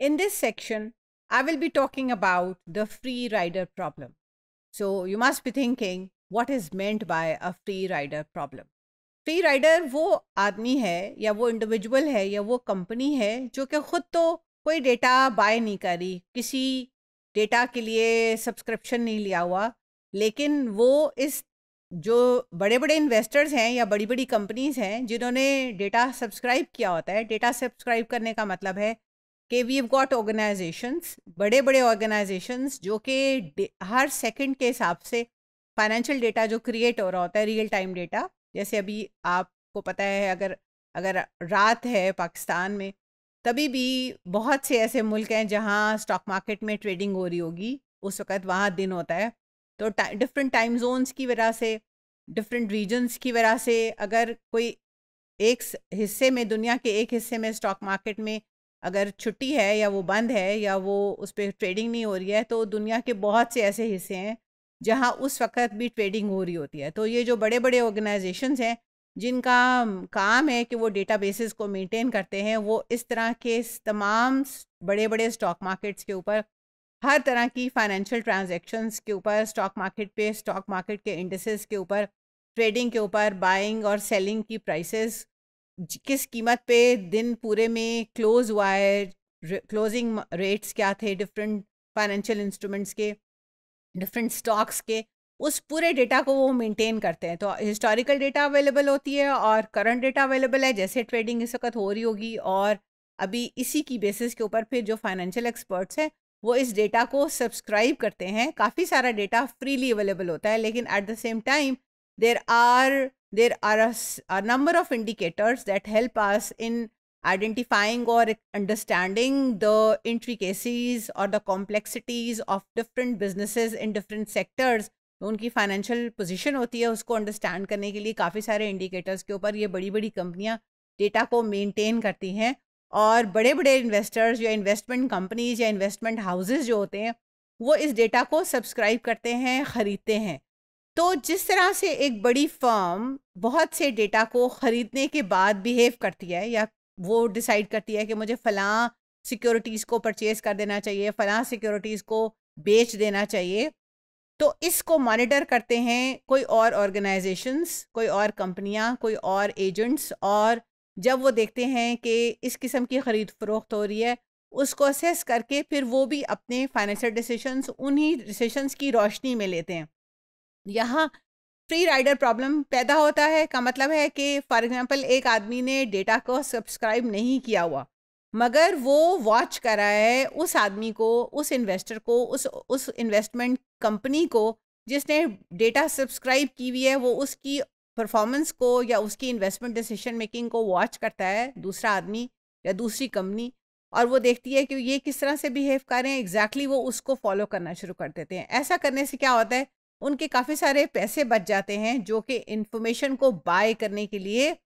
In this section, I will be talking about the free rider problem. So you must be thinking, what is meant by a free rider problem? Free rider वो आदमी है या वो individual है या वो company है जो कि ख़ुद तो कोई डेटा बाय नहीं करी किसी डेटा के लिए सब्सक्रिप्शन नहीं लिया हुआ लेकिन वो इस जो बड़े बड़े इन्वेस्टर्स हैं या बड़ी बड़ी कंपनीज हैं जिन्होंने डेटा सब्सक्राइब किया होता है डेटा सब्सक्राइब करने का मतलब है कि वी गॉट ऑर्गेनाइजेशंस बड़े बड़े ऑर्गेनाइजेशंस जो कि हर सेकंड के हिसाब से फाइनेंशियल डेटा जो क्रिएट हो रहा होता है रियल टाइम डेटा जैसे अभी आपको पता है अगर अगर रात है पाकिस्तान में तभी भी बहुत से ऐसे मुल्क हैं जहाँ स्टॉक मार्केट में ट्रेडिंग हो रही होगी उस वक्त वहाँ दिन होता है तो डिफरेंट टाइम जोन्स की वजह से डिफरेंट रीजन्स की वजह से अगर कोई एक हिस्से में दुनिया के एक हिस्से में स्टॉक मार्केट में अगर छुट्टी है या वो बंद है या वो उस पर ट्रेडिंग नहीं हो रही है तो दुनिया के बहुत से ऐसे हिस्से हैं जहाँ उस वक्त भी ट्रेडिंग हो रही होती है तो ये जो बड़े बड़े ऑर्गेनाइजेशन हैं जिनका काम है कि वो डेटा को मेनटेन करते हैं वो इस तरह के तमाम बड़े बड़े स्टॉक मार्केट्स के ऊपर हर तरह की फाइनेंशियल ट्रांजैक्शंस के ऊपर स्टॉक मार्केट पे स्टॉक मार्केट के इंडसेस के ऊपर ट्रेडिंग के ऊपर बाइंग और सेलिंग की प्राइसेस किस कीमत पे दिन पूरे में क्लोज हुआ है क्लोजिंग रेट्स क्या थे डिफरेंट फाइनेंशियल इंस्ट्रूमेंट्स के डिफरेंट स्टॉक्स के उस पूरे डेटा को वो मेंटेन करते हैं तो हिस्टोरिकल डेटा अवेलेबल होती है और करंट डेटा अवेलेबल है जैसे ट्रेडिंग इस वक्त हो रही होगी और अभी इसी की बेसिस के ऊपर फिर जो फाइनेंशियल एक्सपर्ट्स हैं वो इस डेटा को सब्सक्राइब करते हैं काफ़ी सारा डेटा फ्रीली अवेलेबल होता है लेकिन at the same time there are there are a, a number of indicators that help us in identifying or understanding the intricacies or the complexities of different businesses in different sectors उनकी financial position होती है उसको understand करने के लिए काफ़ी सारे indicators के ऊपर ये बड़ी बड़ी कंपनियां डेटा को मेंटेन करती हैं और बड़े बड़े इन्वेस्टर्स या इन्वेस्टमेंट कंपनीज या इन्वेस्टमेंट हाउसेज जो होते हैं वो इस डेटा को सब्सक्राइब करते हैं ख़रीदते हैं तो जिस तरह से एक बड़ी फर्म बहुत से डेटा को ख़रीदने के बाद बिहेव करती है या वो डिसाइड करती है कि मुझे फ़लाँ सिक्योरिटीज़ को परचेज़ कर देना चाहिए फ़लाँ सिक्योरिटीज़ को बेच देना चाहिए तो इसको मॉनिटर करते हैं कोई और ऑर्गेनाइजेशंस कोई और कंपनियां कोई और एजेंट्स और जब वो देखते हैं कि इस किस्म की ख़रीद फरोख्त हो रही है उसको असेस करके फिर वो भी अपने फाइनेंशियल डिसीशंस उन्हीं डिसीशंस की रोशनी में लेते हैं यहाँ फ्री राइडर प्रॉब्लम पैदा होता है का मतलब है कि फॉर एग्जांपल एक आदमी ने डेटा को सब्सक्राइब नहीं किया हुआ मगर वो वॉच कर रहा है उस आदमी को उस इन्वेस्टर को उस उस इन्वेस्टमेंट कंपनी को जिसने डेटा सब्सक्राइब की हुई है वो उसकी परफॉर्मेंस को या उसकी इन्वेस्टमेंट डिसीजन मेकिंग को वॉच करता है दूसरा आदमी या दूसरी कंपनी और वो देखती है कि ये किस तरह से बिहेव करें एग्जैक्टली exactly वो उसको फॉलो करना शुरू कर देते हैं ऐसा करने से क्या होता है उनके काफ़ी सारे पैसे बच जाते हैं जो कि इन्फॉर्मेशन को बाय करने के लिए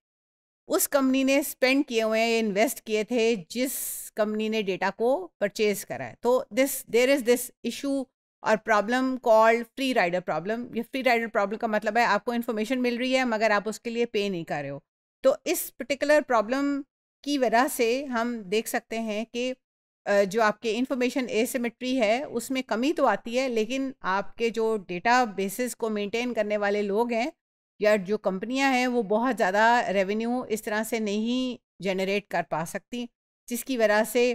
उस कंपनी ने स्पेंड किए हुए हैं इन्वेस्ट किए थे जिस कंपनी ने डेटा को परचेज करा है तो this there is this issue और problem called free rider problem ये फ्री राइडर प्रॉब्लम का मतलब है आपको इन्फॉर्मेशन मिल रही है मगर आप उसके लिए पे नहीं कर रहे हो तो इस पर्टिकुलर प्रॉब्लम की वजह से हम देख सकते हैं कि जो आपके इंफॉर्मेशन एसिमेट्री है उसमें कमी तो आती है लेकिन आपके जो डेटा बेसिस को मेंटेन करने वाले लोग हैं या जो कंपनियां हैं वो बहुत ज़्यादा रेवेन्यू इस तरह से नहीं जनरेट कर पा सकती जिसकी वजह से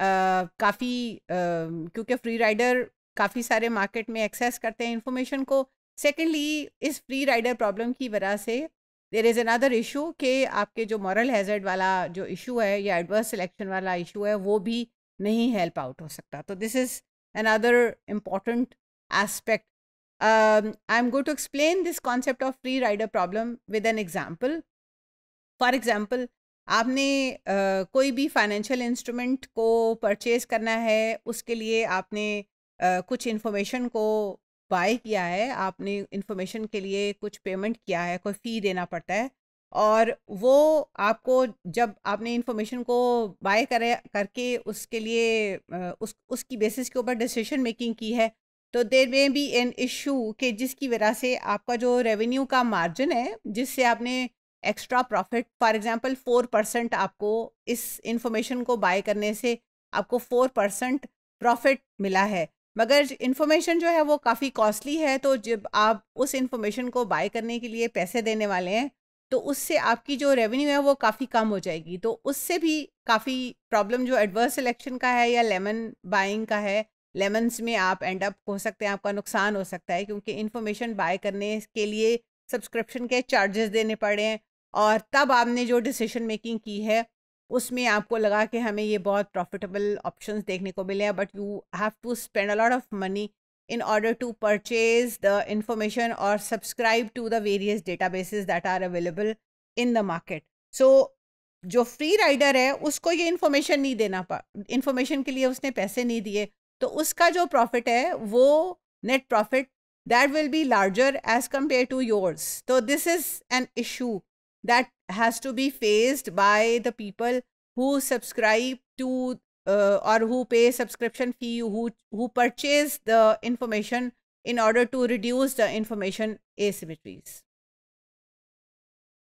काफ़ी क्योंकि फ्री राइडर काफ़ी सारे मार्केट में एक्सेस करते हैं इन्फॉर्मेशन को सेकेंडली इस फ्री राइडर प्रॉब्लम की वजह से देर इज़ अनदर इशू के आपके जो मॉरल हैजर्ड वाला जो इशू है या एडवर्स सिलेक्शन वाला इशू है वो भी नहीं हेल्प आउट हो सकता तो this is another important aspect I am go to explain this concept of free rider problem with an example for example आपने uh, कोई भी फाइनेंशियल इंस्ट्रूमेंट को परचेज करना है उसके लिए आपने uh, कुछ इन्फॉर्मेशन को बाय किया है आपने इन्फॉर्मेशन के लिए कुछ पेमेंट किया है कोई फ़ी देना पड़ता है और वो आपको जब आपने इन्फॉर्मेशन को बाय करे करके उसके लिए उस उसकी बेसिस के ऊपर डिसीशन मेकिंग की है तो देर में बी एन इशू के जिसकी वजह से आपका जो रेवेन्यू का मार्जिन है जिससे आपने extra profit for example four percent आपको इस इंफॉर्मेशन को बाय करने से आपको फोर परसेंट प्रॉफिट मिला है मगर इन्फॉर्मेशन जो है वो काफ़ी कॉस्टली है तो जब आप उस इन्फॉर्मेशन को बाय करने के लिए पैसे देने वाले हैं तो उससे आपकी जो रेवेन्यू है वो काफ़ी कम हो जाएगी तो उससे भी काफ़ी प्रॉब्लम जो एडवर्स सिलेक्शन का है या लेमन बाइंग का है लेमन्स में आप एंड अप हो सकते हैं आपका नुकसान हो सकता है क्योंकि इन्फॉर्मेशन बाय करने के लिए सब्सक्रिप्शन के चार्जेस देने पड़े हैं और तब आपने जो डिसीशन मेकिंग की है उसमें आपको लगा कि हमें ये बहुत प्रॉफिटेबल ऑप्शंस देखने को मिले हैं but you have to spend a lot of money in order to purchase the information or subscribe to the various databases that are available in the market so जो फ्री राइडर है उसको ये इन्फॉर्मेशन नहीं देना पा इन्फॉर्मेशन के लिए उसने पैसे नहीं दिए तो उसका जो प्रॉफिट है वो net profit that will be larger as compared to yours तो this is an issue that has to be faced by the people who subscribe to uh, or who pay subscription fee who who purchase the information in order to reduce the information asymmetries